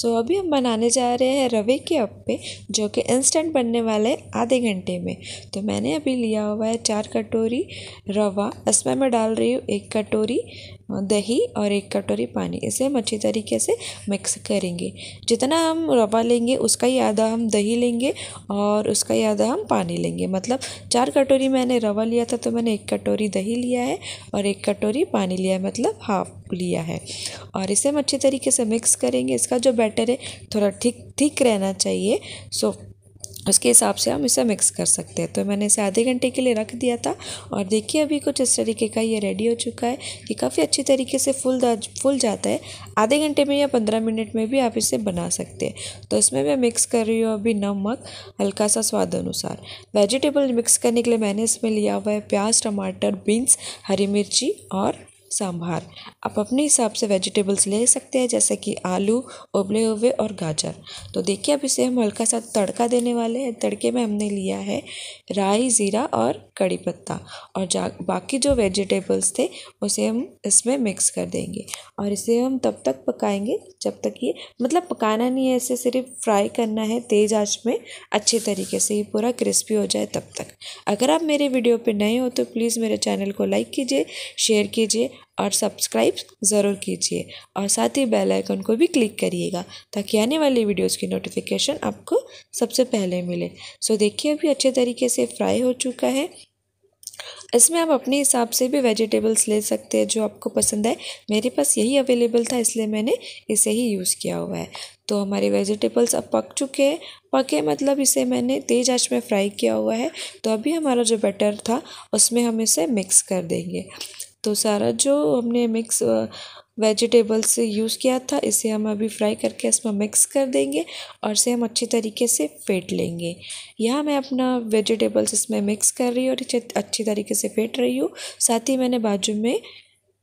सो so, अभी हम बनाने जा रहे हैं रवे के अप्पे जो कि इंस्टेंट बनने वाले हैं आधे घंटे में तो मैंने अभी लिया हुआ है चार कटोरी रवा इसमें मैं डाल रही हूँ एक कटोरी दही और एक कटोरी पानी इसे हम अच्छी तरीके से मिक्स करेंगे जितना हम रवा लेंगे उसका ही आधा हम दही लेंगे और उसका ही आधा हम पानी लेंगे मतलब चार कटोरी मैंने रवा लिया था तो मैंने एक कटोरी दही लिया है और एक कटोरी पानी लिया है मतलब हाफ लिया है और इसे हम अच्छी तरीके से मिक्स करेंगे इसका जो बैटर है थोड़ा ठीक ठीक रहना चाहिए सो उसके हिसाब से हम इसे मिक्स कर सकते हैं तो मैंने इसे आधे घंटे के लिए रख दिया था और देखिए अभी कुछ इस तरीके का ये रेडी हो चुका है ये काफ़ी अच्छी तरीके से फुल फुल जाता है आधे घंटे में या पंद्रह मिनट में भी आप इसे बना सकते हैं तो इसमें मैं मिक्स कर रही हूँ अभी नमक हल्का सा स्वाद अनुसार वेजिटेबल मिक्स करने के लिए मैंने इसमें लिया हुआ है प्याज टमाटर बीन्स हरी मिर्ची और सांभार आप अपने हिसाब से वेजिटेबल्स ले सकते हैं जैसे कि आलू उबले हुए और गाजर तो देखिए अब इसे हम हल्का सा तड़का देने वाले हैं तड़के में हमने लिया है राई ज़ीरा और कड़ी पत्ता और जा बाकी जो वेजिटेबल्स थे उसे हम इसमें मिक्स कर देंगे और इसे हम तब तक पकाएंगे जब तक ये मतलब पकाना नहीं है इसे सिर्फ फ्राई करना है तेज़ आँच में अच्छे तरीके से ये पूरा क्रिस्पी हो जाए तब तक अगर आप मेरे वीडियो पर नए हो तो प्लीज़ मेरे चैनल को लाइक कीजिए शेयर कीजिए और सब्सक्राइब ज़रूर कीजिए और साथ ही बेल आइकन को भी क्लिक करिएगा ताकि आने वाली वीडियोस की नोटिफिकेशन आपको सबसे पहले मिले सो देखिए अभी अच्छे तरीके से फ्राई हो चुका है इसमें आप अपने हिसाब से भी वेजिटेबल्स ले सकते हैं जो आपको पसंद है मेरे पास यही अवेलेबल था इसलिए मैंने इसे ही यूज़ किया हुआ है तो हमारे वेजिटेबल्स अब पक चुके हैं पके मतलब इसे मैंने तेज़ आंच में फ्राई किया हुआ है तो अभी हमारा जो बैटर था उसमें हम इसे मिक्स कर देंगे तो सारा जो हमने मिक्स वेजिटेबल्स यूज़ किया था इसे हम अभी फ्राई करके इसमें मिक्स कर देंगे और इसे हम अच्छी तरीके से फेंट लेंगे यहाँ मैं अपना वेजिटेबल्स इसमें मिक्स कर रही हूँ और अच्छी तरीके से फेंट रही हूँ साथ ही मैंने बाजू में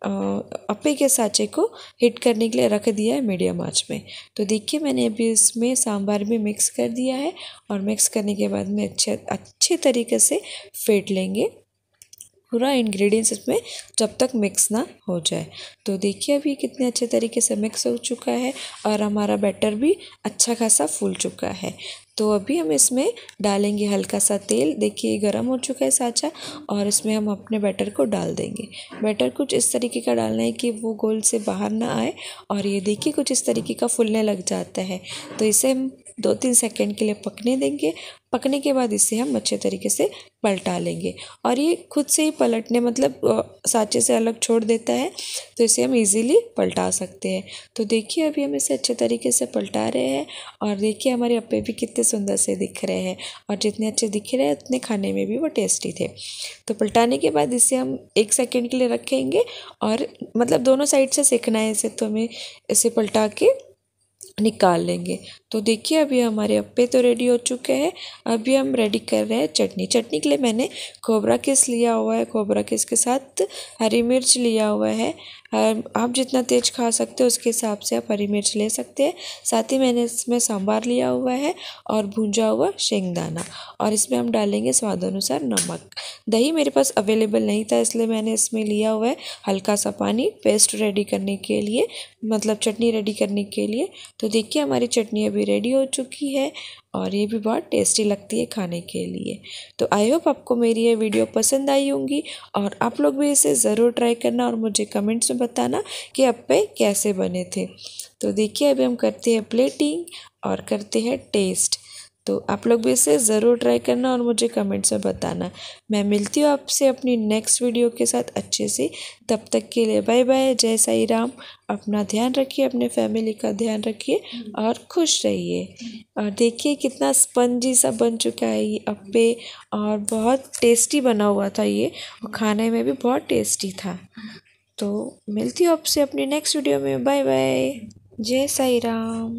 अपे के साँचे को हिट करने के लिए रख दिया है मीडियम आँच में तो देखिए मैंने अभी इसमें सांभार भी मिक्स कर दिया है और मिक्स करने के बाद में अच्छे अच्छे तरीके से फेंट लेंगे पूरा इंग्रेडिएंट्स इसमें जब तक मिक्स ना हो जाए तो देखिए अभी कितने अच्छे तरीके से मिक्स हो चुका है और हमारा बैटर भी अच्छा खासा फूल चुका है तो अभी हम इसमें डालेंगे हल्का सा तेल देखिए गर्म हो चुका है साचा और इसमें हम अपने बैटर को डाल देंगे बैटर कुछ इस तरीके का डालना है कि वो गोल से बाहर ना आए और ये देखिए कुछ इस तरीके का फूलने लग जाता है तो इसे हम दो तीन सेकंड के लिए पकने देंगे पकने के बाद इसे हम अच्छे तरीके से पलटा लेंगे और ये खुद से ही पलटने मतलब साँचे से अलग छोड़ देता है तो इसे हम इजीली पलटा सकते हैं तो देखिए अभी हम इसे अच्छे तरीके से पलटा रहे हैं और देखिए हमारे अप्पे भी कितने सुंदर से दिख रहे हैं और जितने अच्छे दिख रहे हैं उतने खाने में भी वो टेस्टी थे तो पलटाने के बाद इसे हम एक सेकेंड के लिए रखेंगे और मतलब दोनों साइड से सेकना है इसे तो हमें इसे पलटा के निकाल लेंगे तो देखिए अभी हमारे अप्पे तो रेडी हो चुके हैं अभी हम रेडी कर रहे हैं चटनी चटनी के लिए मैंने खोबरा किस लिया हुआ है खोबरा किस के साथ हरी मिर्च लिया हुआ है आप जितना तेज़ खा सकते हो उसके हिसाब से आप हरी मिर्च ले सकते हैं साथ ही मैंने इसमें सांभार लिया हुआ है और भूंजा हुआ शेंगदाना और इसमें हम डालेंगे स्वाद अनुसार नमक दही मेरे पास अवेलेबल नहीं था इसलिए मैंने इसमें लिया हुआ है हल्का सा पानी पेस्ट रेडी करने के लिए मतलब चटनी रेडी करने के लिए तो देखिए हमारी चटनी अभी रेडी हो चुकी है और ये भी बहुत टेस्टी लगती है खाने के लिए तो आई होप आपको मेरी ये वीडियो पसंद आई होंगी और आप लोग भी इसे ज़रूर ट्राई करना और मुझे कमेंट्स में बताना कि अप्पे कैसे बने थे तो देखिए अभी हम करते हैं प्लेटिंग और करते हैं टेस्ट तो आप लोग भी इसे ज़रूर ट्राई करना और मुझे कमेंट्स में बताना मैं मिलती हूँ आपसे अपनी नेक्स्ट वीडियो के साथ अच्छे से तब तक के लिए बाय बाय जय साई राम अपना ध्यान रखिए अपने फैमिली का ध्यान रखिए और खुश रहिए और देखिए कितना स्पंजी सा बन चुका है ये अप्पे और बहुत टेस्टी बना हुआ था ये और खाने में भी बहुत टेस्टी था तो मिलती हूँ आपसे अपनी नेक्स्ट वीडियो में बाय बाय जय साई राम